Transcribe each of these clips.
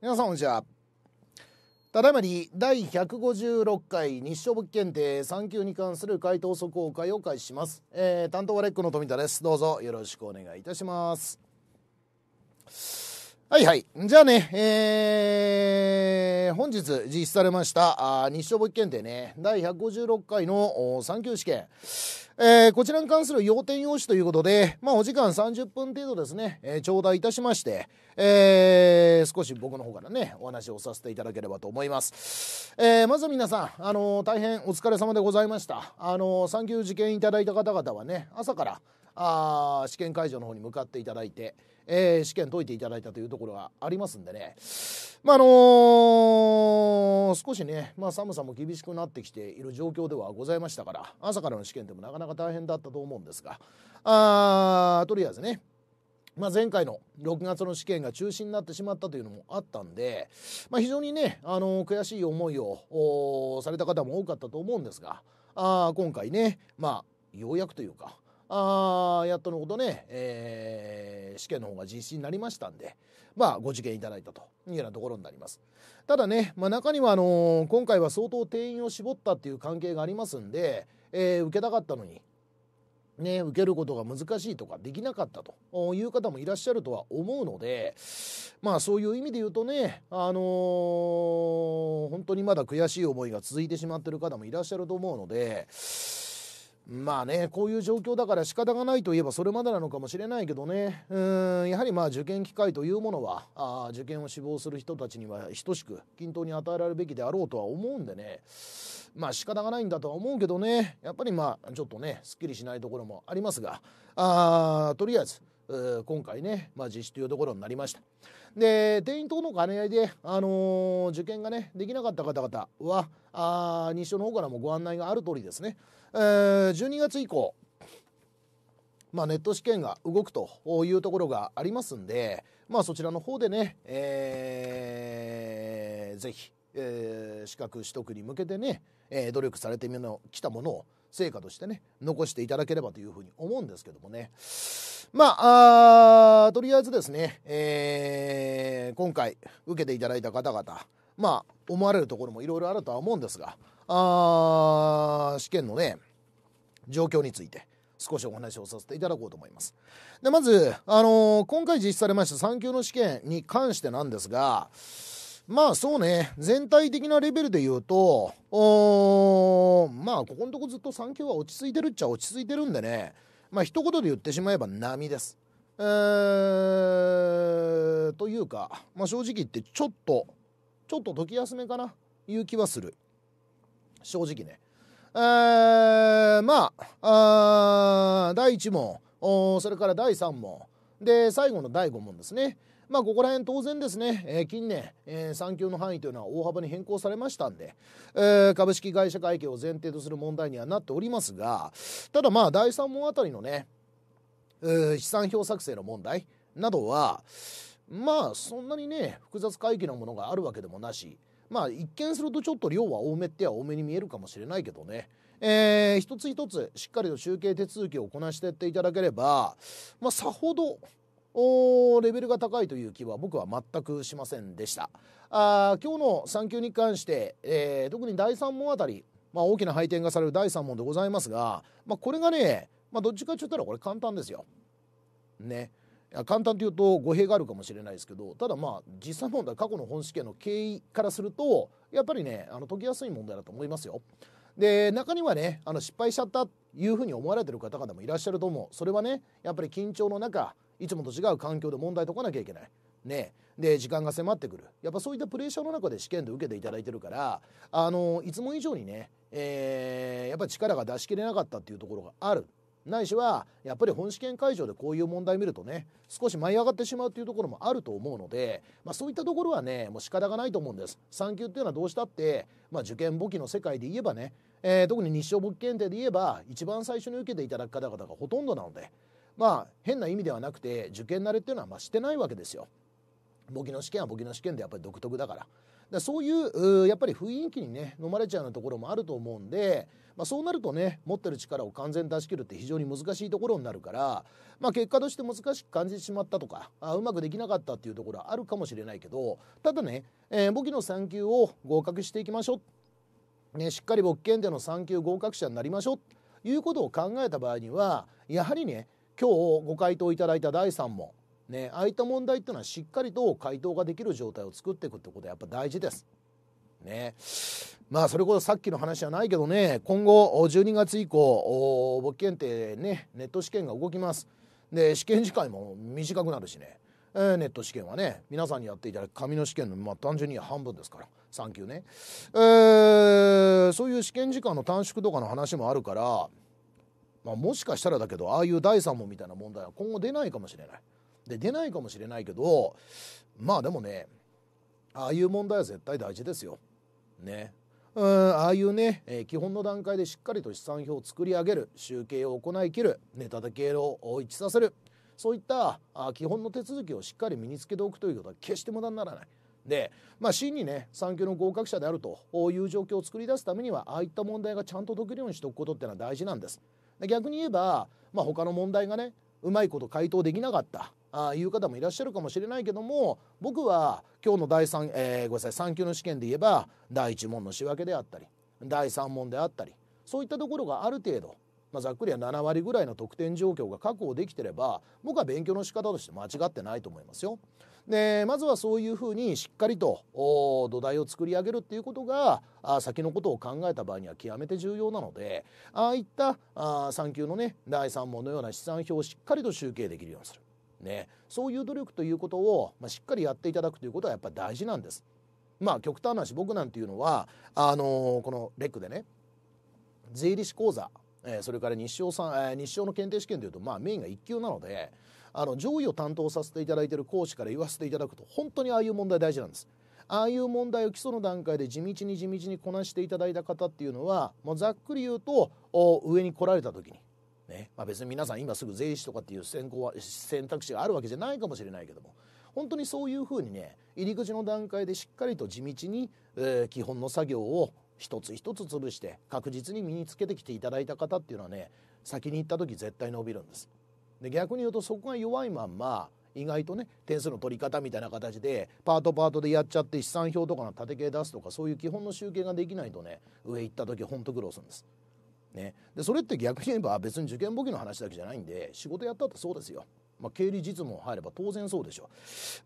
皆さんこんにちはただいまに第156回日照物件で産休に関する回答速報会を開始します、えー、担当はレックの富田ですどうぞよろしくお願いいたしますはいはい。じゃあね、えー、本日実施されました、あ日照簿記検定ね、第156回の3級試験、えー、こちらに関する要点用紙ということで、まあお時間30分程度ですね、えー、頂戴いたしまして、えー、少し僕の方からね、お話をさせていただければと思います。えー、まず皆さん、あのー、大変お疲れ様でございました。あのー、3級受験いただいた方々はね、朝から、あ試験会場の方に向かっていただいて、えー、試験解いていただいたというところがありますんでね、まあ、あのー、少しね、まあ、寒さも厳しくなってきている状況ではございましたから、朝からの試験でもなかなか大変だったと思うんですが、あとりあえずね、まあ、前回の6月の試験が中止になってしまったというのもあったんで、まあ、非常にね、あのー、悔しい思いをされた方も多かったと思うんですがあ今回ね、まあ、ようやくというかあやっとのことね、えー、試験の方が実施になりましたんで、まあ、ご受験いただいたというようなところになります。ただね、まあ、中にはあのー、今回は相当定員を絞ったっていう関係がありますんで、えー、受けたかったのに、ね、受けることが難しいとかできなかったという方もいらっしゃるとは思うのでまあそういう意味で言うとねあのー、本当にまだ悔しい思いが続いてしまってる方もいらっしゃると思うのでまあね、こういう状況だから仕方がないといえばそれまでなのかもしれないけどね、うん、やはりまあ受験機会というものは、あ受験を志望する人たちには等しく均等に与えられるべきであろうとは思うんでね、まあ仕方がないんだとは思うけどね、やっぱりまあちょっとね、すっきりしないところもありますが、あとりあえず、今回ね、まあ、実施というところになりました。で店員等の兼ね合いで、あのー、受験がねできなかった方々はあ日照の方からもご案内がある通りですね、えー、12月以降、まあ、ネット試験が動くというところがありますんで、まあ、そちらの方でね、えー、ぜひ、えー、資格取得に向けてね、え努力されてきたものを成果としてね残していただければというふうに思うんですけどもねまああとりあえずですね、えー、今回受けていただいた方々まあ思われるところもいろいろあるとは思うんですがあ試験のね状況について少しお話をさせていただこうと思います。でまず、あのー、今回実施されました3級の試験に関してなんですが、まあそうね、全体的なレベルで言うと、おまあここのとこずっと3級は落ち着いてるっちゃ落ち着いてるんでね、まあ一言で言ってしまえば波です。えー、というか、まあ正直言ってちょっと、ちょっと時休めかな、いう気はする。正直ね。えー、まあ、あ第1問、それから第3問、で、最後の第5問ですね。まあ、ここら辺当然ですね、えー、近年、えー、産休の範囲というのは大幅に変更されましたんで、えー、株式会社会計を前提とする問題にはなっておりますが、ただまあ、第3問あたりのね、資産表作成の問題などは、まあ、そんなにね、複雑回帰のものがあるわけでもなし、まあ、一見するとちょっと量は多めっては多めに見えるかもしれないけどね、えー、一つ一つしっかりと集計手続きをこなしていっていただければ、まあ、さほどレベルが高いという気は僕は全くしませんでしたあ今日の産休に関して、えー、特に第3問あたり、まあ、大きな配点がされる第3問でございますが、まあ、これがね、まあ、どっちかって言ったらこれ簡単ですよ。ね。簡単というと語弊があるかもしれないですけどただまあ実際問題過去の本試験の経緯からするとやっぱりねあの解きやすい問題だと思いますよ。で中にはねあの失敗しちゃったいうふうに思われてる方々もいらっしゃると思うそれはねやっぱり緊張の中いつもと違う環境で問題解かなきゃいけない。ね、で時間が迫ってくるやっぱそういったプレッシャーの中で試験で受けていただいてるからあのいつも以上にね、えー、やっぱり力が出しきれなかったっていうところがあるないしはやっぱり本試験会場でこういう問題見るとね少し舞い上がってしまうっていうところもあると思うので、まあ、そういったところはねもう仕方がないと思うんです産休っていうのはどうしたって、まあ、受験簿記の世界で言えばね、えー、特に日照簿記検定で言えば一番最初に受けていただく方々がほとんどなのでまあ変な意味ではなくて受験慣れっていうのはましてないわけですよ。簿記の試験は簿記の試験でやっぱり独特だから。だそういうやっぱり雰囲気にね飲まれちゃうようなところもあると思うんで、まあ、そうなるとね持ってる力を完全に出し切るって非常に難しいところになるから、まあ、結果として難しく感じてしまったとかあうまくできなかったっていうところはあるかもしれないけどただね、えー、簿記の3級を合格していきましょう、ね、しっかり簿記検定の3級合格者になりましょうということを考えた場合にはやはりね今日ご回答いただいた第3問ねああいった問題っていうのはしっかりと回答ができる状態を作っていくってことはやっぱ大事です。ねまあそれこそさっきの話じゃないけどね今後12月以降簿記検定ねネット試験が動きますで試験時間も短くなるしね、えー、ネット試験はね皆さんにやっていただく紙の試験の、まあ、単純に半分ですから3級ね、えー、そういう試験時間の短縮とかの話もあるからまあ、もしかしたらだけどああいう第三問みたいな問題は今後出ないかもしれないで出ないかもしれないけどまあでもねああいう問題は絶対大事ですよねうんああいうね、えー、基本の段階でしっかりと資産表を作り上げる集計を行いきるネタだ経路を一致させるそういったあ基本の手続きをしっかり身につけておくということは決して無駄にならないで、まあ、真にね産級の合格者であるという状況を作り出すためにはああいった問題がちゃんと解けるようにしておくことっていうのは大事なんです。逆に言えば、まあ、他の問題がねうまいこと回答できなかったあいう方もいらっしゃるかもしれないけども僕は今日の第3、えー、ごめんなさい3級の試験で言えば第1問の仕分けであったり第3問であったりそういったところがある程度、まあ、ざっくりは7割ぐらいの得点状況が確保できてれば僕は勉強の仕方として間違ってないと思いますよ。でまずはそういうふうにしっかりと土台を作り上げるっていうことがあ先のことを考えた場合には極めて重要なのでああいったあ産休のね第3問のような試算表をしっかりと集計できるようにする。ね、そういう努力ということを、まあ、しっかりやっていただくということはやっぱり大事なんです。まあ極端な話僕なんていうのはあのー、このレックでね税理士講座、えー、それから日照えー、日の検定試験というとまあメインが1級なのであの上位を担当させていただいている講師から言わせていただくと本当にああいう問題大事なんです。ああいう問題を基礎の段階で地道に地道にこなしていただいた方っていうのはもうざっくり言うと上に来られた時に、ねまあ、別に皆さん今すぐ税理士とかっていう選考は選択肢があるわけじゃないかもしれないけども本当にそういうふうにね入り口の段階でしっかりと地道に、えー、基本の作業を一つ一つ潰して確実に身につけてきていただいた方っていうのはね先に行った時絶対伸びるんです。で逆に言うとそこが弱いまんま意外とね点数の取り方みたいな形でパートパートでやっちゃって資産表とかの縦系出すとかそういう基本の集計ができないとね上行った時ほんと苦労するんです。ね、でそれって逆に言えば別に受験簿記の話だけじゃないんで仕事やったってそうですよ。まあ、経理実務入れば当然そうでしょ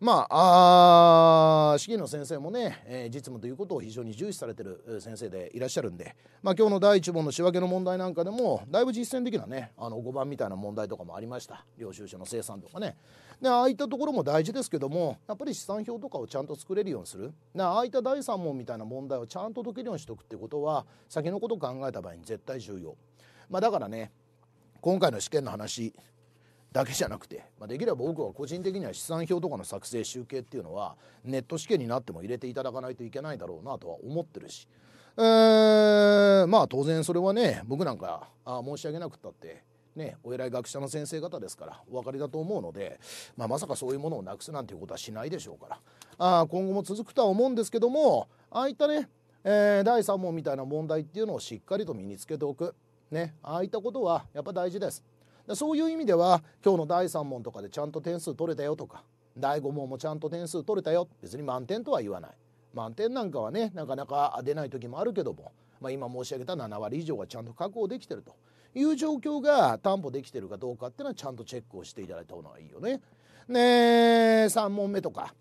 う。まあ、あ試験の先生もね、えー、実務ということを非常に重視されてる先生でいらっしゃるんで、まあ、今日の第1問の仕分けの問題なんかでも、だいぶ実践的なね、あの5番みたいな問題とかもありました。領収書の生産とかね。で、ああいったところも大事ですけども、やっぱり資産表とかをちゃんと作れるようにする。で、ああいった第三問みたいな問題をちゃんと解けるようにしておくってことは、先のことを考えた場合に絶対重要。まあ、だからね、今回の試験の話だけじゃなくて、まあ、できれば僕は個人的には資産表とかの作成集計っていうのはネット試験になっても入れていただかないといけないだろうなとは思ってるし、えー、まあ当然それはね僕なんかあ申し上げなくったってね、お偉い学者の先生方ですからお分かりだと思うので、まあ、まさかそういうものをなくすなんていうことはしないでしょうからあ今後も続くとは思うんですけどもああいったね、えー、第3問みたいな問題っていうのをしっかりと身につけておく、ね、ああいったことはやっぱ大事です。そういう意味では今日の第3問とかでちゃんと点数取れたよとか第5問もちゃんと点数取れたよ別に満点とは言わない満点なんかはねなかなか出ない時もあるけども、まあ、今申し上げた7割以上がちゃんと確保できてるという状況が担保できてるかどうかっていうのはちゃんとチェックをしていただいた方がいいよね。ね3問目とか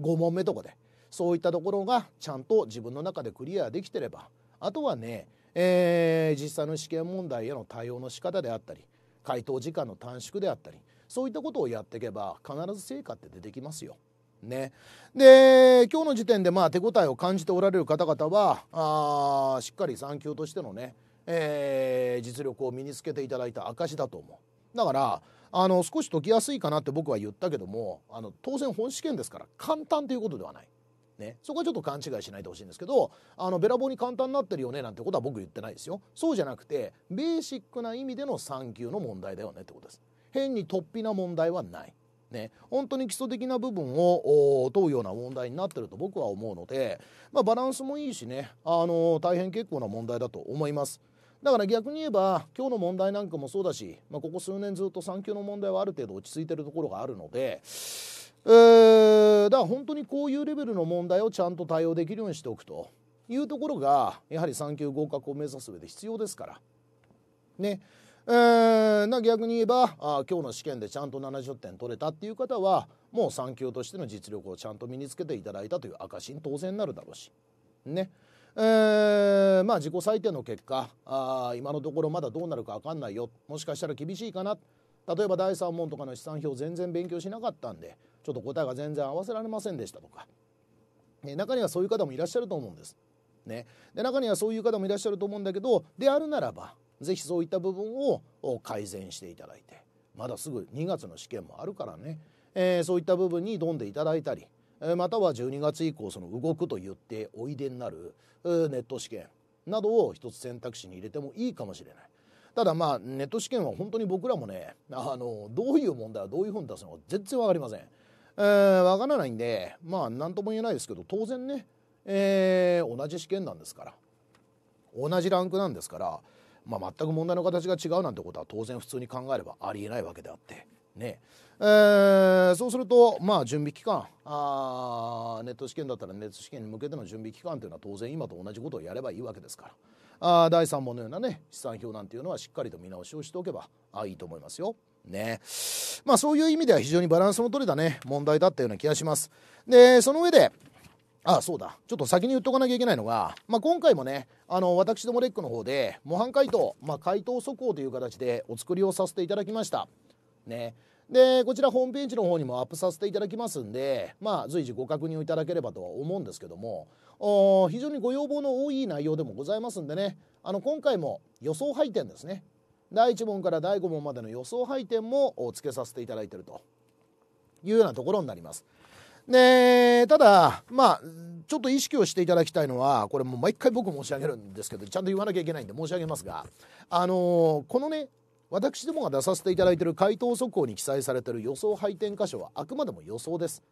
5問目とかでそういったところがちゃんと自分の中でクリアできてればあとはね、えー、実際の試験問題への対応の仕方であったり回答時間の短縮であったりそういったことをやっていけば必ず成果って出てきますよ。ね、で今日の時点でまあ手応えを感じておられる方々はあしっかり産休としてのね、えー、実力を身につけていただいた証だと思うだからあの少し解きやすいかなって僕は言ったけどもあの当然本試験ですから簡単ということではないね、そこはちょっと勘違いしないでほしいんですけどあのべらぼうに簡単になってるよねなんてことは僕言ってないですよそうじゃなくてベーシックな意味での産休の問題だよねってことです変に突飛な問題はないね、本当に基礎的な部分を問うような問題になってると僕は思うので、まあ、バランスもいいしね、あのー、大変結構な問題だと思います。だから逆に言えば今日の問題なんかもそうだし、まあ、ここ数年ずっと産休の問題はある程度落ち着いてるところがあるのでえー、だから本当にこういうレベルの問題をちゃんと対応できるようにしておくというところがやはり産休合格を目指す上で必要ですから。ねえー、な逆に言えばあ今日の試験でちゃんと70点取れたっていう方はもう産休としての実力をちゃんと身につけていただいたという証に当然なるだろうしねえー、まあ自己採点の結果あ今のところまだどうなるか分かんないよもしかしたら厳しいかな例えば第3問とかの試算表全然勉強しなかったんでちょっと答えが全然合わせられませんでしたとか、ね、中にはそういう方もいらっしゃると思うんです。ね、で中にはそういう方もいらっしゃると思うんだけどであるならば是非そういった部分を改善していただいてまだすぐ2月の試験もあるからね、えー、そういった部分に挑んでいただいたりまたは12月以降その動くと言っておいでになるネット試験などを一つ選択肢に入れてもいいかもしれない。ただまあネット試験は本当に僕らもねあのどういう問題はどういうふうに出すのか全然分かりません。えー、わからないんで、まあ、何とも言えないですけど、当然ね、えー、同じ試験なんですから、同じランクなんですから、まあ、全く問題の形が違うなんてことは当然普通に考えればありえないわけであって。ねえー、そうすると、まあ、準備期間あネット試験だったらネット試験に向けての準備期間というのは当然今と同じことをやればいいわけですからあ第3問のような、ね、試算表なんていうのはしっかりと見直しをしておけばあいいと思いますよ。ねまあそういう意味では非常にバランスの取れたね問題だったような気がしますでその上でああそうだちょっと先に言っとかなきゃいけないのが、まあ、今回もねあの私どもレックの方で模範解答、まあ、解答速報という形でお作りをさせていただきましたねでこちらホームページの方にもアップさせていただきますんで、まあ、随時ご確認をいただければとは思うんですけども非常にご要望の多い内容でもございますんでねあの今回も予想配点ですね第1問から第5問までの予想配点もつけさせていただいているというようなところになります。でただまあちょっと意識をしていただきたいのはこれもう毎回僕申し上げるんですけどちゃんと言わなきゃいけないんで申し上げますがあのー、このね私どもが出させていただいている回答速報に記載されている予想配点箇所はあくまでも予想です。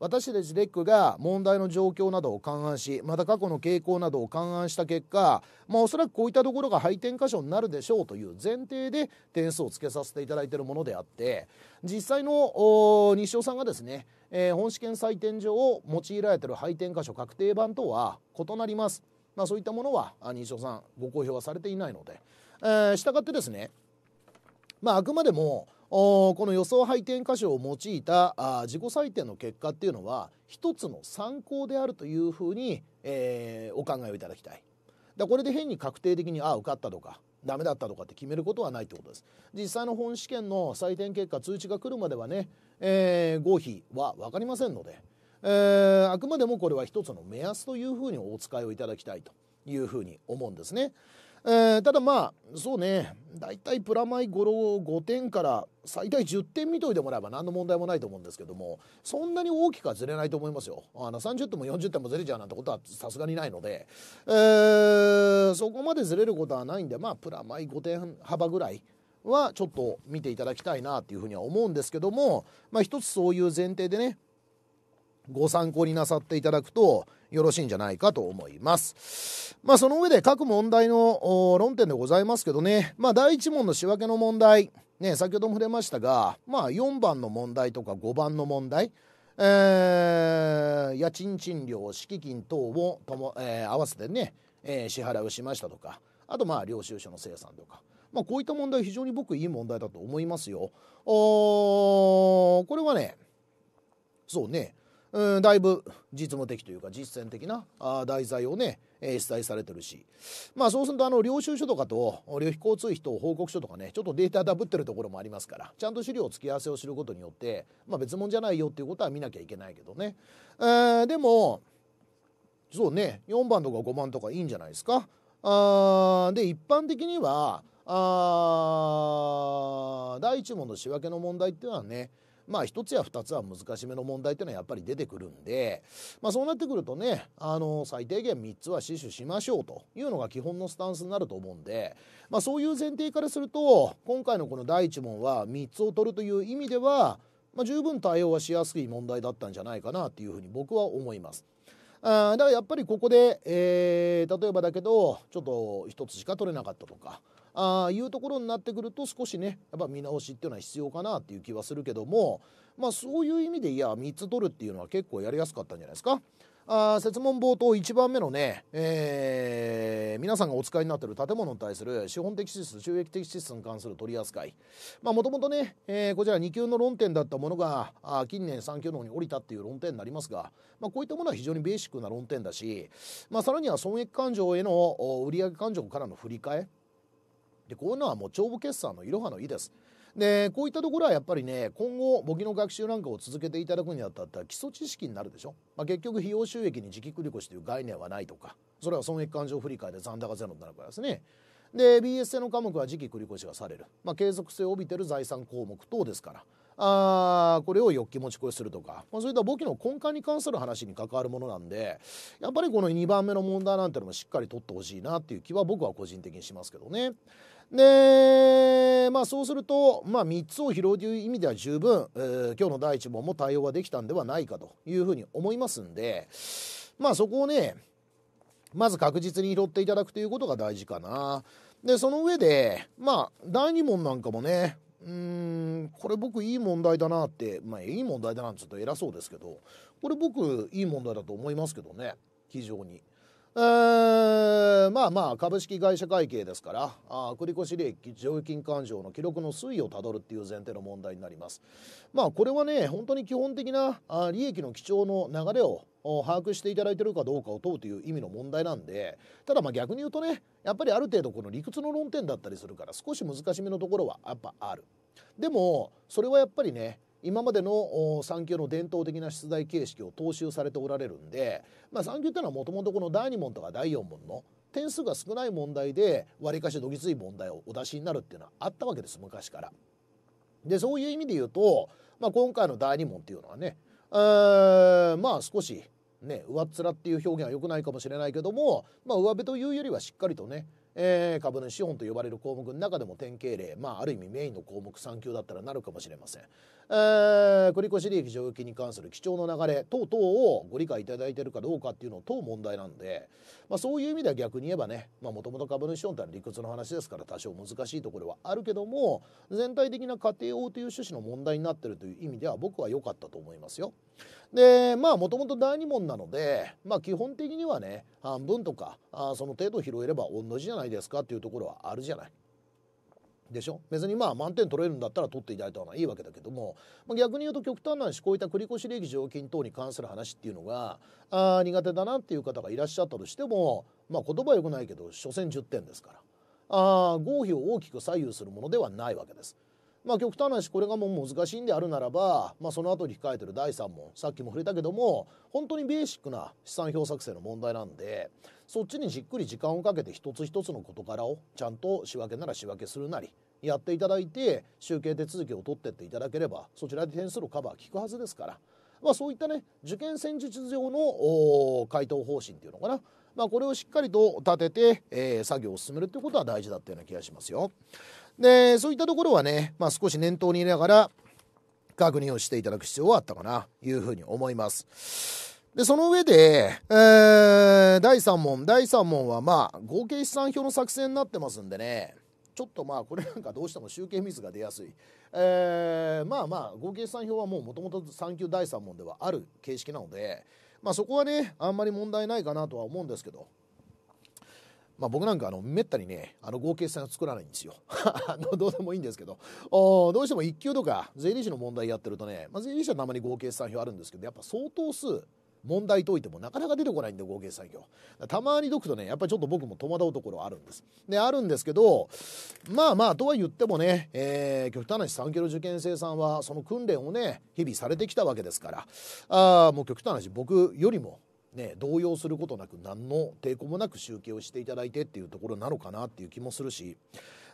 私たちレックが問題の状況などを勘案しまた過去の傾向などを勘案した結果、まあ、おそらくこういったところが配点箇所になるでしょうという前提で点数をつけさせていただいているものであって実際の西尾さんがですね、えー、本試験採点上を用いられている配点箇所確定版とは異なります、まあ、そういったものは西尾さんご公表はされていないので、えー、したがってですね、まあ、あくまでもこの予想配点箇所を用いた自己採点の結果っていうのは一つの参考であるというふうに、えー、お考えをいただきたい。だこれで変に確定的にああ受かったとかダメだったとかって決めることはないってことです。実際の本試験の採点結果通知が来るまではね、えー、合否は分かりませんので、えー、あくまでもこれは一つの目安というふうにお使いをいただきたいというふうに思うんですね。えー、ただまあそうね大体プラマイ 5, 5点から最大10点見といてもらえば何の問題もないと思うんですけどもそんなに大きくはずれないと思いますよあの30点も40点もずれちゃうなんてことはさすがにないので、えー、そこまでずれることはないんでまあプラマイ5点幅ぐらいはちょっと見ていただきたいなっていうふうには思うんですけども、まあ、一つそういう前提でねご参考になさっていただくとよろしいんじゃないかと思います。まあ、その上で各問題の論点でございますけどね、まあ、第1問の仕分けの問題、ね、先ほども触れましたが、まあ、4番の問題とか5番の問題、えー、家賃賃料敷金等をとも、えー、合わせてね、えー、支払いをしましたとかあとまあ領収書の生産とか。まあ、こういった問題非常に僕いい問題だと思いますよ。おこれはねそうねうん、だいぶ実務的というか実践的なあ題材をね、えー、出題されてるしまあそうするとあの領収書とかと旅費交通費と報告書とかねちょっとデータダブってるところもありますからちゃんと資料付き合わせをすることによって、まあ、別物じゃないよっていうことは見なきゃいけないけどね、えー、でもそうね4番とか5番とかいいんじゃないですか。あで一般的にはあ第1問の仕分けの問題っていうのはねまあ1つや2つは難しめの問題っていうのはやっぱり出てくるんで、まあ、そうなってくるとねあの最低限3つは死守しましょうというのが基本のスタンスになると思うんで、まあ、そういう前提からすると今回のこの第1問は3つを取るという意味では、まあ、十分対応はしやすい問題だったんじゃないかなっていうふうに僕は思います。あだからやっぱりここで、えー、例えばだけどちょっと1つしか取れなかったとかあいうところになってくると少しねやっぱ見直しっていうのは必要かなっていう気はするけどもまあそういう意味でいや3つ取るっていうのは結構やりやすかったんじゃないですか。あ設問冒頭1番目のね、えー、皆さんがお使いになっている建物に対する資本的支出収益的支出に関する取り扱いまあもともとね、えー、こちら2級の論点だったものがあ近年3級の方に降りたっていう論点になりますが、まあ、こういったものは非常にベーシックな論点だし、まあ、さらには損益勘定への売上勘定からの振り替えでこういうのはもう帳簿決算のいろはの「い」です。でこういったところはやっぱりね今後簿記の学習なんかを続けていただくにあたったら基礎知識になるでしょ、まあ、結局費用収益に時期繰り越しという概念はないとかそれは損益勘定振り替えで残高ゼロになるからですねで BS 制の科目は時期繰り越しがされる、まあ、継続性を帯びてる財産項目等ですからあこれを欲き持ち越しするとか、まあ、そういった簿記の根幹に関する話に関わるものなんでやっぱりこの2番目の問題なんてのもしっかり取ってほしいなっていう気は僕は個人的にしますけどね。で、まあ、そうすると、まあ、3つを拾うという意味では十分、えー、今日の第1問も対応はできたんではないかというふうに思いますんで、まあ、そこをねまず確実に拾っていただくということが大事かな。でその上でまあ第2問なんかもねうーんこれ僕いい問題だなってまあいい問題だなんてちょっと偉そうですけどこれ僕いい問題だと思いますけどね非常に。えまあまあ株式会社会計ですからあ繰越利益剰余金勘定の記録の推移をたどるっていう前提の問題になりますまあこれはね本当に基本的なあ利益の基調の流れを把握していただいてるかどうかを問うという意味の問題なんでただまあ逆に言うとねやっぱりある程度この理屈の論点だったりするから少し難しめのところはやっぱあるでもそれはやっぱりね今までの産休の伝統的な出題形式を踏襲されておられるんで、まあ、産休っていうのはもともとこの第2問とか第4問の点数が少ない問題でわりかしどぎつい問題をお出しになるっていうのはあったわけです昔から。でそういう意味で言うと、まあ、今回の第2問っていうのはねまあ少しね上っ面っていう表現は良くないかもしれないけども、まあ、上辺というよりはしっかりとねえー、株主資本と呼ばれる項目の中でも典型例、まあ、ある意味メインの項目3級だったらなるかもしれません、えー、繰越利益剰余金に関する基調の流れ等々をご理解いただいているかどうかっていうのを問う問題なんで、まあ、そういう意味では逆に言えばねもともと株主資本ってのは理屈の話ですから多少難しいところはあるけども全体的な家庭用という趣旨の問題になってるという意味では僕は良かったと思いますよでまあもともと第2問なので、まあ、基本的にはね半分とかあその程度拾えれば同じじゃないですかっていうところはあるじゃない。でしょ別にまあ満点取れるんだったら取っていただいた方がいいわけだけども、まあ、逆に言うと極端な話こういった繰越利益常勤等に関する話っていうのがあ苦手だなっていう方がいらっしゃったとしても、まあ、言葉よくないけど所詮10点ですからあ合否を大きく左右するものではないわけです。まあ、極端な話これがもう難しいんであるならば、まあ、その後に控えてる第3問さっきも触れたけども本当にベーシックな資産表作成の問題なんでそっちにじっくり時間をかけて一つ一つの事柄をちゃんと仕分けなら仕分けするなりやっていただいて集計手続きを取ってっていただければそちらで点数のカバー効くはずですから。まあ、そういったね受験戦術上の回答方針っていうのかな、まあ、これをしっかりと立てて、えー、作業を進めるっていうことは大事だったような気がしますよ。でそういったところはね、まあ、少し念頭に入れながら確認をしていただく必要はあったかなというふうに思います。で、その上で、えー、第3問、第3問はまあ、合計資産表の作成になってますんでね、ちょっとまあ、これなんかどうしても集計ミスが出やすい。えー、まあまあ、合計資産表はもうもともと3級第3問ではある形式なので、まあそこはね、あんまり問題ないかなとは思うんですけど、まあ、僕なんかあのめったにねあの合計戦作らないんですよ どうでもいいんですけどおどうしても1級とか税理士の問題やってるとね、まあ、税理士はたまに合計算表あるんですけどやっぱ相当数問題解いてもなかなか出てこないんで合計算業たまに解くとねやっぱりちょっと僕も戸惑うところあるんですであるんですけどまあまあとは言ってもね、えー、極端な話3キロ受験生さんはその訓練をね日々されてきたわけですからあもう極端な話僕よりもね、動揺することなく何の抵抗もなく集計をしていただいてっていうところなのかなっていう気もするし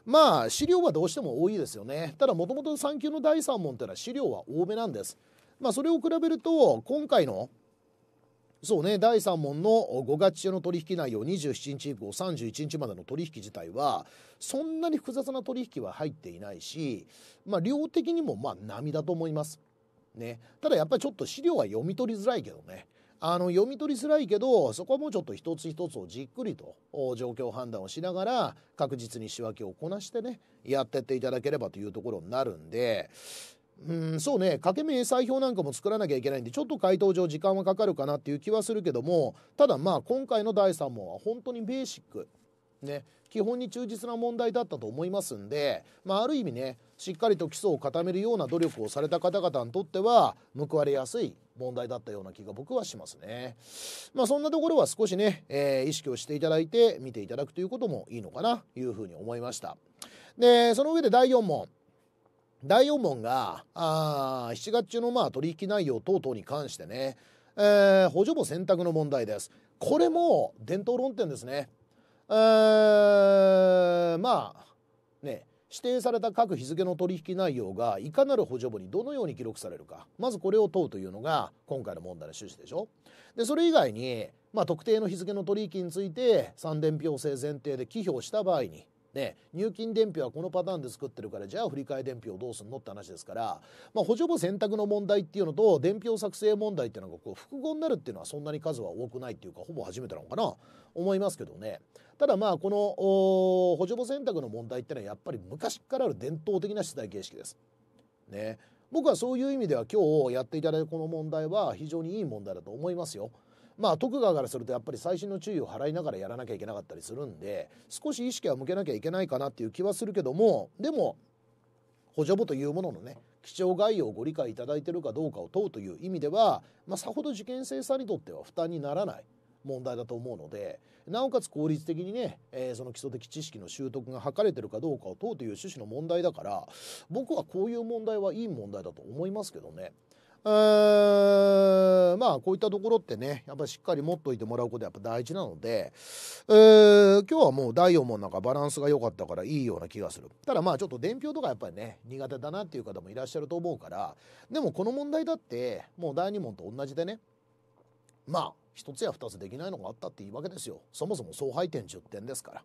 まあ資料はどうしても多いですよねただもともと3級の第3問ってのは資料は多めなんですまあそれを比べると今回のそうね第3問の5月中の取引内容27日以降31日までの取引自体はそんなに複雑な取引は入っていないし、まあ、量的にもまあ波だと思います。ね、ただやっぱりちょっと資料は読み取りづらいけどねあの読み取りづらいけどそこはもうちょっと一つ一つをじっくりと状況判断をしながら確実に仕分けをこなしてねやってっていただければというところになるんでうんそうね掛け明細表なんかも作らなきゃいけないんでちょっと回答上時間はかかるかなっていう気はするけどもただまあ今回の第3問は本当にベーシックね、基本に忠実な問題だったと思いますんで、まあ、ある意味ねしっかりと基礎を固めるような努力をされた方々にとっては報われやすい問題だったような気が僕はしますね。まあ、そんなところは少しね、えー、意識をしていただいて見ていただくということもいいのかなというふうに思いました。でその上で第4問。第4問があ7月中のまあ取引内容等々に関してね、えー、補助簿選択の問題です。これも伝統論点ですね。えまあね指定された各日付の取引内容がいかなる補助簿にどのように記録されるかまずこれを問うというのが今回の問題の趣旨でしょでそれ以外に、まあ、特定の日付の取引について三伝票制前提で寄付をした場合にね、入金伝票はこのパターンで作ってるからじゃあ振り替え伝票どうすんのって話ですから、まあ、補助簿選択の問題っていうのと伝票作成問題っていうのがこう複合になるっていうのはそんなに数は多くないっていうかほぼ初めてなのかな思いますけどねただまあこの補助簿選択の問題っていうのはやっぱり昔からある伝統的な出題形式です。ね、僕はそういう意味では今日やっていただいたこの問題は非常にいい問題だと思いますよ。まあ、徳川からするとやっぱり細心の注意を払いながらやらなきゃいけなかったりするんで少し意識は向けなきゃいけないかなっていう気はするけどもでも補助簿というもののね基調概要をご理解いただいてるかどうかを問うという意味では、まあ、さほど受験生さんにとっては負担にならない問題だと思うのでなおかつ効率的にね、えー、その基礎的知識の習得が図れてるかどうかを問うという趣旨の問題だから僕はこういう問題はいい問題だと思いますけどね。えまあこういったところってねやっぱりしっかり持っといてもらうことやっぱ大事なので、えー、今日はもう第4問なんかバランスが良かったからいいような気がするただまあちょっと伝票とかやっぱりね苦手だなっていう方もいらっしゃると思うからでもこの問題だってもう第2問と同じでねまあ一つや二つできないのがあったっていいわけですよそもそも総配点10点ですから。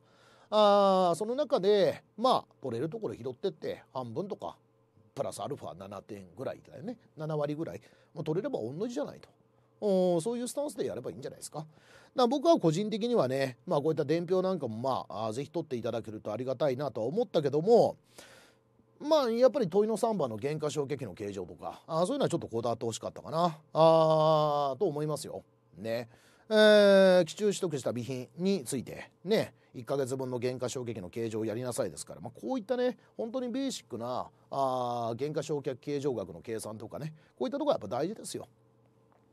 あその中でまあ取れるところ拾ってって半分とかプラスアルファ7点ぐらいだよね7割ぐらい、まあ、取れれば同じじゃないとおそういうスタンスでやればいいんじゃないですか。だ僕は個人的にはね、まあ、こういった伝票なんかも、まあ、あぜひ取っていただけるとありがたいなとは思ったけども、まあ、やっぱり問いの3番の減価償却費の形状とかあそういうのはちょっとこだわってほしかったかなあと思いますよ。ね。えー、基中取得した備品についてね1ヶ月分の減価償却の計上をやりなさいですから、まあ、こういったね本当にベーシックなあ減価償却計上額の計算とかねこういったところはやっぱ大事ですよ。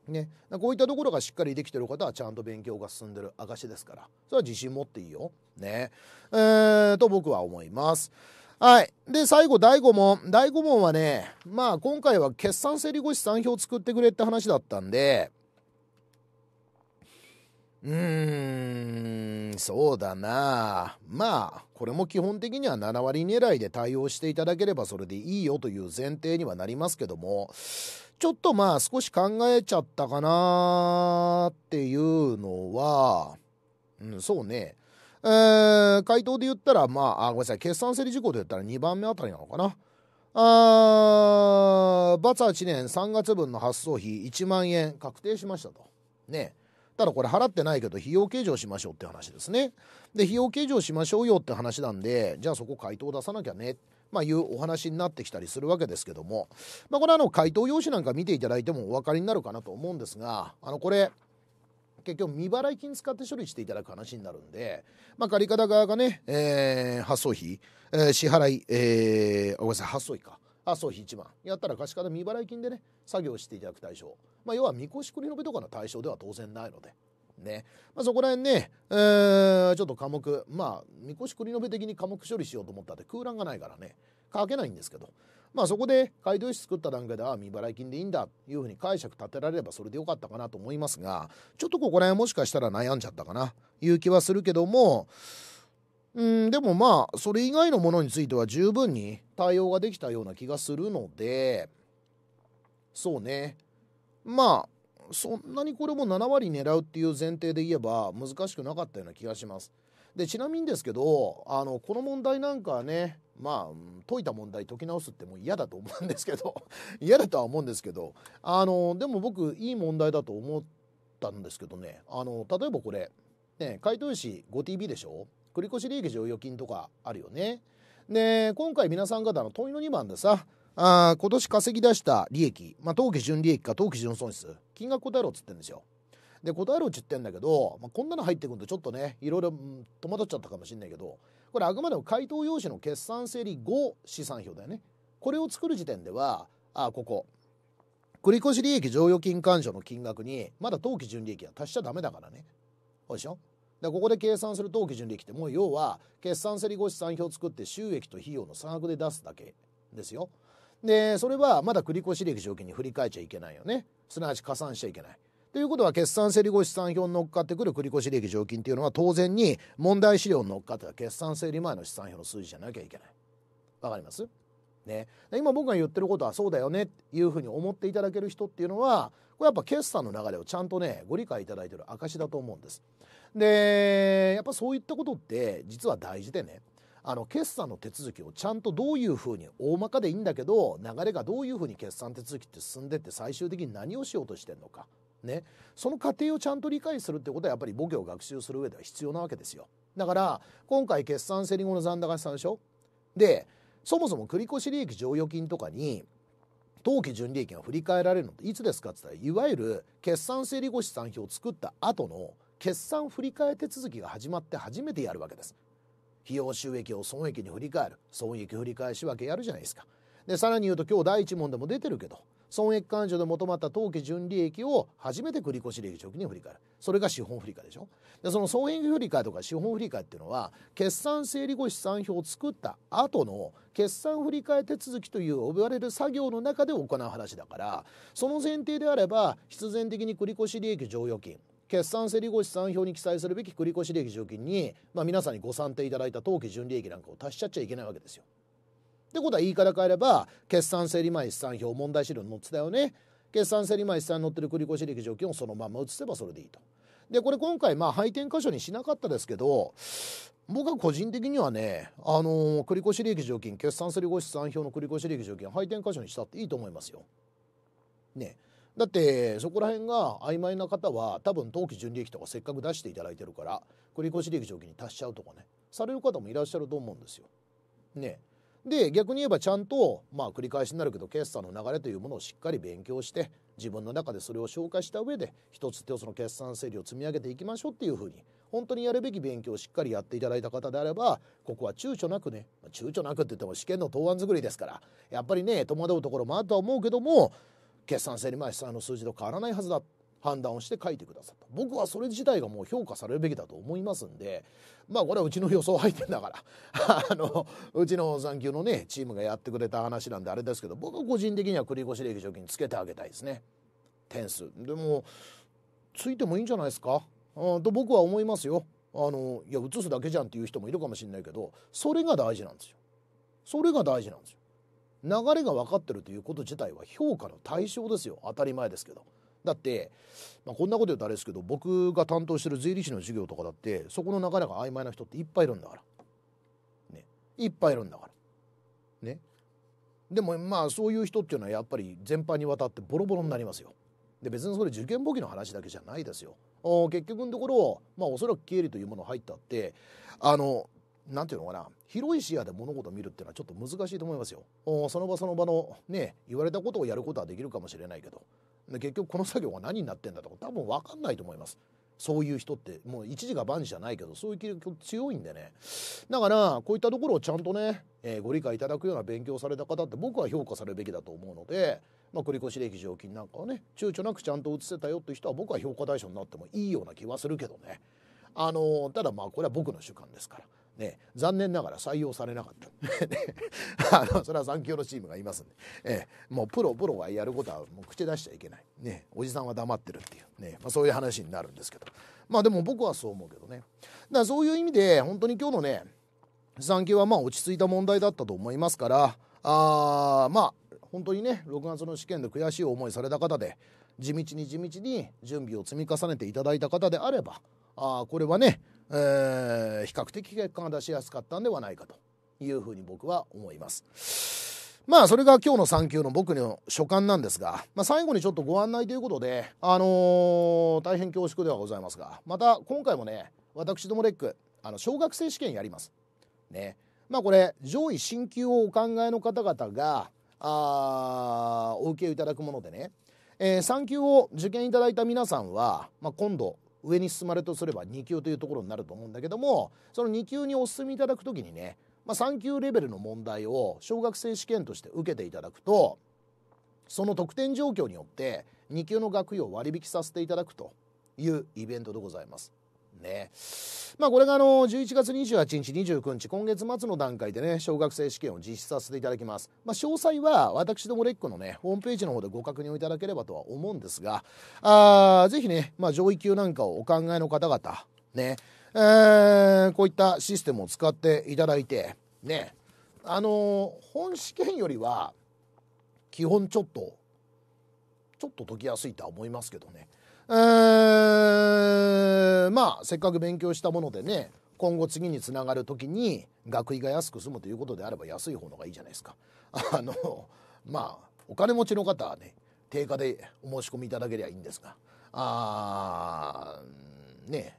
ね、こういったところがしっかりできてる方はちゃんと勉強が進んでる証ですからそれは自信持っていいよ。ねえー、と僕は思います。はい。で、最後、第5問。第5問はね、まあ、今回は決算整理後資産表を作ってくれって話だったんで、うーん、そうだな。まあ、これも基本的には7割狙いで対応していただければそれでいいよという前提にはなりますけども、ちょっとまあ少し考えちゃったかなっていうのは、うん、そうね。えー、回答で言ったら、まあ、あ、ごめんなさい、決算整理事項で言ったら2番目あたりなのかな。あバツ8年3月分の発送費1万円確定しましたと。ね。ただこれ払ってないけど費用計上しましょうって話ですね。で費用計上しましょうよって話なんでじゃあそこ回答出さなきゃね。まあ、いうお話になってきたりするわけですけども、まあ、これあの回答用紙なんか見ていただいてもお分かりになるかなと思うんですがあのこれ結局未払い金使って処理していただく話になるんで、まあ、借方側がね、えー、発送費、えー、支払い、えー、ごめんなさい発送費か麻生う1万やったら貸方未払い金でね作業していただく対象、まあ、要はみこし繰り延べとかの対象では当然ないので。ねまあ、そこら辺ね、えー、ちょっと科目まあみこし繰り延べ的に科目処理しようと思ったって空欄がないからね書けないんですけどまあそこで街答紙作った段階でああ未払い金でいいんだというふうに解釈立てられればそれでよかったかなと思いますがちょっとここら辺もしかしたら悩んじゃったかないう気はするけどもうんでもまあそれ以外のものについては十分に対応ができたような気がするのでそうねまあそんなにこれも7割狙うっていう前提で言えば難しくなかったような気がします。でちなみにですけどあのこの問題なんかはねまあ解いた問題解き直すってもう嫌だと思うんですけど 嫌だとは思うんですけどあのでも僕いい問題だと思ったんですけどねあの例えばこれ、ね、解答用紙 5TB でしょ繰越利益剰余金とかあるよね。で、今回皆さん方の問いの2番でさ、あ今年稼ぎ出した利益、まあ、当期純利益か当期純損失、金額答えろっつってんですよ。で、答えろっつってんだけど、まあ、こんなの入ってくるとちょっとね、いろいろ、戸惑っちゃったかもしんないけど、これあくまでも回答用紙の決算整理後試算表だよね。これを作る時点では、あ、ここ、繰越利益剰余金勘定の金額にまだ当期純利益は足しちゃダメだからね。おいしょでここで計算する当基準利益ってもう要は決算競り越し産表を作って収益と費用の差額で出すだけですよ。でそれはまだ繰越利益条件に振り替えちゃいけないよねすなわち加算しちゃいけない。ということは決算整理後資産表に乗っかってくる繰越利益件っていうのは当然に問題資料に乗っかってた決算整理前の資産表の数字じゃなきゃいけない。わかりますね、今僕が言ってることはそうだよねっていうふうに思っていただける人っていうのはこれやっぱ決算の流れをちゃんとねご理解いただいてる証だと思うんです。でやっぱそういったことって実は大事でねあの決算の手続きをちゃんとどういうふうに大まかでいいんだけど流れがどういうふうに決算手続きって進んでって最終的に何をしようとしてるのか。ね、その過程をちゃんと理解するってことはやっぱり簿記を学習する上では必要なわけですよだから今回決算競り後の残高したでしょでそもそも繰越利益剰余金とかに当期純利益が振り返られるのっていつですかって言ったらいわゆる決算整理後資産表を作った後の決算振り替え手続きが始まって初めてやるわけです。費用収益を損益に振り返る損益振り返し分けやるじゃないですか。でさらに言うと今日第1問でも出てるけど損益勘定で求まった当期純利益を初めて繰越利益金に振り返るそれが資本振り替えでしょでその損益振り替えとか資本振り替えっていうのは決算整理後資産表を作った後の決算振り替え手続きという呼ばれる作業の中で行う話だからその前提であれば必然的に繰越利益剰余金決算整理後資産表に記載するべき繰越利益貯金に、まあ、皆さんにご算定いただいた当期純利益なんかを足しちゃっちゃいけないわけですよ。ってことは言い方変えれば決算整理前資産表問題資料に載ってたよね決算整理前資産に載ってる繰越利益条件をそのまま移せばそれでいいと。でこれ今回まあ配点箇所にしなかったですけど僕は個人的にはね、あのー、繰越利益条件決算整理後資産表の繰越利益条件配点箇所にしたっていいと思いますよ。ねだってそこら辺が曖昧な方は多分当期純利益とかせっかく出していただいてるから繰越利益条件に達しちゃうとかねされる方もいらっしゃると思うんですよ。ねえで逆に言えばちゃんとまあ繰り返しになるけど決算の流れというものをしっかり勉強して自分の中でそれを紹介した上で一つ一つの決算整理を積み上げていきましょうっていうふうに本当にやるべき勉強をしっかりやっていただいた方であればここは躊躇なくね躊躇なくって言っても試験の答案作りですからやっぱりね戸惑うところもあるとは思うけども決算整理前資産の数字と変わらないはずだ判断をして書いてくださった僕はそれ自体がもう評価されるべきだと思いますんでまあこれはうちの予想入ってんだから あのうちの産級のねチームがやってくれた話なんであれですけど僕は個人的には繰越歴除金つけてあげたいですね点数でもついてもいいんじゃないですかと僕は思いますよあのいや移すだけじゃんっていう人もいるかもしれないけどそれが大事なんですよそれが大事なんですよ流れが分かってるということ自体は評価の対象ですよ当たり前ですけど。だって、まあ、こんなこと言うとあれですけど僕が担当してる税理士の授業とかだってそこの流れが曖昧な人っていっぱいいるんだから、ね、いっぱいいるんだからねでもまあそういう人っていうのはやっぱり全般にわたってボロボロになりますよで別にそれ受験簿記の話だけじゃないですよ結局のところ、まあ、おそらく経理というもの入ったってあの何て言うのかな広い視野で物事を見るっていうのはちょっと難しいと思いますよ。その場その場のね言われたことをやることはできるかもしれないけどで結局この作業が何になってんだとか多分分かんないと思います。そういう人ってもう一時が万事じゃないけどそういう気力強いんでねだからこういったところをちゃんとね、えー、ご理解いただくような勉強された方って僕は評価されるべきだと思うので、まあ、繰越歴常金なんかはね躊躇なくちゃんと移せたよっていう人は僕は評価対象になってもいいような気はするけどねあのー、ただまあこれは僕の主観ですからね、残念ながら採用されなかった あのそれは3級のチームがいますんで、えもうプロプロがやることはもう口出しちゃいけない、ね、おじさんは黙ってるっていう、ねまあ、そういう話になるんですけどまあでも僕はそう思うけどねだからそういう意味で本当に今日のね産休はまあ落ち着いた問題だったと思いますからあまあ本当にね6月の試験で悔しい思いされた方で地道に地道に準備を積み重ねていただいた方であればあこれはねえー、比較的結果が出しやすかったんではないかというふうに僕は思います。まあそれが今日の3級の僕の所感なんですが、まあ、最後にちょっとご案内ということで、あのー、大変恐縮ではございますがまた今回もね私どもレックあの小学生試験やります。ねまあ、これ上位進級をお考えの方々があお受けいただくものでね、えー、3級を受験いただいた皆さんは、まあ、今度上に進まれるとすれば2級というところになると思うんだけどもその2級にお進みいただく時にね、まあ、3級レベルの問題を小学生試験として受けていただくとその得点状況によって2級の学位を割引させていただくというイベントでございます。ね。まあこれがあの11月28日29日今月末の段階でね小学生試験を実施させていただきます。まあ、詳細は私どもレックのねホームページの方でご確認をいただければとは思うんですがあーぜひね、まあ、上位級なんかをお考えの方々ね、えー、こういったシステムを使っていただいてねあのー、本試験よりは基本ちょっとちょっと解きやすいとは思いますけどね。えー、まあせっかく勉強したものでね今後次につながる時に学費が安く済むということであれば安い方のがいいじゃないですか。あのまあお金持ちの方はね定価でお申し込みいただければいいんですがあね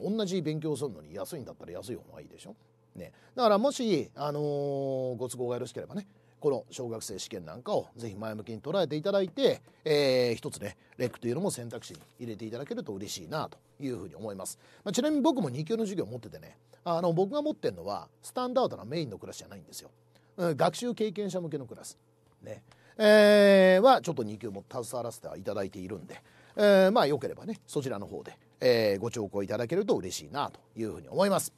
同じ勉強するのに安いんだったら安い方がいいでしょ。ね、だからもし、あのー、ご都合がよろしければねこの小学生試験なんかをぜひ前向きに捉えていただいて、えー、一つねレックというのも選択肢に入れていただけると嬉しいなというふうに思います、まあ、ちなみに僕も2級の授業を持っててねあの僕が持ってるのはスタンダードなメインのクラスじゃないんですよ、うん、学習経験者向けのクラスねえー、はちょっと2級も携わらせていただいているんで、えー、まあよければねそちらの方で、えー、ご聴講いただけると嬉しいなというふうに思います。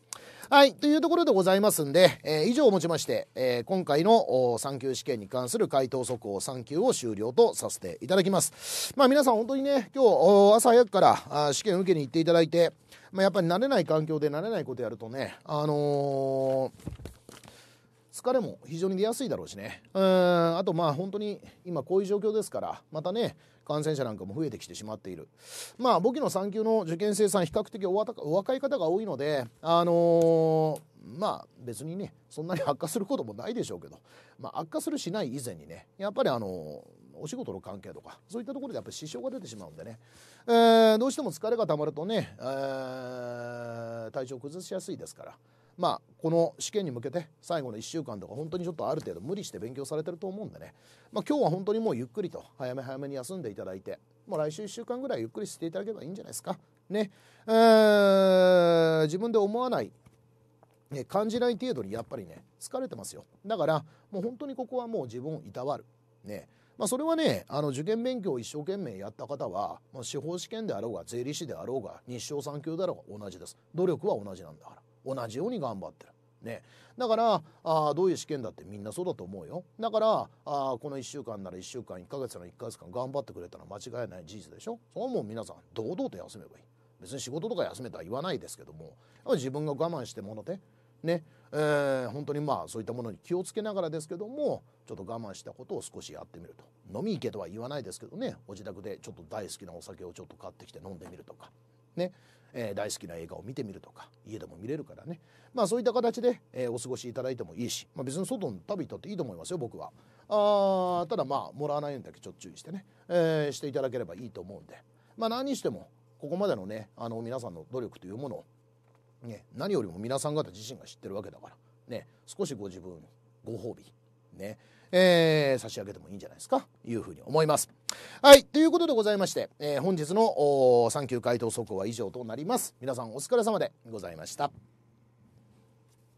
はい。というところでございますんで、えー、以上をもちまして、えー、今回の3級試験に関する回答速報3級を終了とさせていただきます。まあ皆さん本当にね、今日朝早くから試験受けに行っていただいて、まあ、やっぱり慣れない環境で慣れないことやるとね、あの疲れも非常に出やすいだろうしね。うん、あとまあ本当に今こういう状況ですから、またね、感染者なんかも増えてきてしまっているまあ簿記の3級の受験生さん比較的お若い方が多いのであのーまあ別にねそんなに悪化することもないでしょうけど、まあ、悪化するしない以前にねやっぱりあのお仕事の関係とかそういったところでやっぱり支障が出てしまうんでね、えー、どうしても疲れがたまるとね、えー、体調崩しやすいですから。まあ、この試験に向けて最後の1週間とか本当にちょっとある程度無理して勉強されてると思うんでね、まあ、今日は本当にもうゆっくりと早め早めに休んでいただいてもう来週1週間ぐらいゆっくりしていただければいいんじゃないですかね、えー、自分で思わないね、感じない程度にやっぱりね疲れてますよだからもう本当にここはもう自分をいたわるねまあ、それはねあの受験勉強を一生懸命やった方は、まあ、司法試験であろうが税理士であろうが日照産休だろうが同じです努力は同じなんだから同じように頑張ってる。ね、だからあどういう試験だってみんなそうだと思うよだからあこの1週間なら1週間1ヶ月なら1ヶ月間頑張ってくれたのは間違いない事実でしょそれはもう皆さん堂々と休めばいい別に仕事とか休めとは言わないですけども自分が我慢してものでねえー、本当にまあそういったものに気をつけながらですけどもちょっと我慢したことを少しやってみると飲み行けとは言わないですけどねご自宅でちょっと大好きなお酒をちょっと買ってきて飲んでみるとかね、えー、大好きな映画を見てみるとか家でも見れるからねまあそういった形で、えー、お過ごしいただいてもいいし、まあ、別に外に旅行ったっていいと思いますよ僕はあただまあもらわないようにだけちょっと注意してね、えー、していただければいいと思うんでまあ何にしてもここまでのねあの皆さんの努力というものをね、何よりも皆さん方自身が知ってるわけだから、ね、少しご自分ご褒美ね、えー、差し上げてもいいんじゃないですか、いうふうに思います。はい、ということでございまして、えー、本日の3級回答速報は以上となります。皆さんお疲れ様でございました。